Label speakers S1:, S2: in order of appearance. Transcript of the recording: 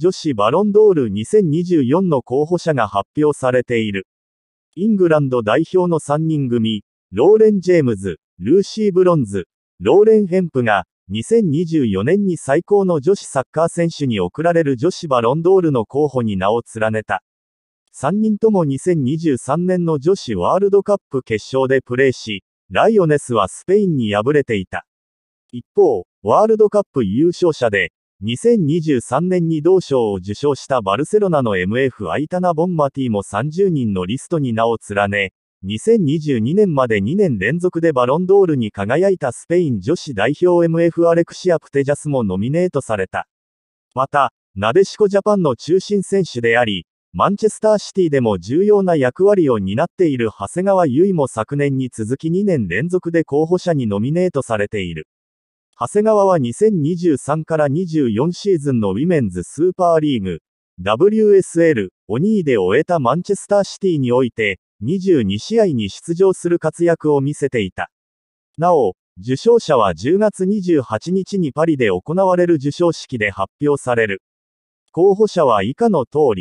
S1: 女子バロンドール2024の候補者が発表されている。イングランド代表の3人組、ローレン・ジェームズ、ルーシー・ブロンズ、ローレン・ヘンプが、2024年に最高の女子サッカー選手に贈られる女子バロンドールの候補に名を連ねた。3人とも2023年の女子ワールドカップ決勝でプレーし、ライオネスはスペインに敗れていた。一方、ワールドカップ優勝者で、2023年に同賞を受賞したバルセロナの MF アイタナ・ボンマティも30人のリストに名を連ね、2022年まで2年連続でバロンドールに輝いたスペイン女子代表 MF アレクシア・プテジャスもノミネートされた。また、なでしこジャパンの中心選手であり、マンチェスターシティでも重要な役割を担っている長谷川優衣も昨年に続き2年連続で候補者にノミネートされている。長谷川は2023から24シーズンのウィメンズスーパーリーグ、WSL、オ2位で終えたマンチェスターシティにおいて、22試合に出場する活躍を見せていた。なお、受賞者は10月28日にパリで行われる受賞式で発表される。候補者は以下の通り。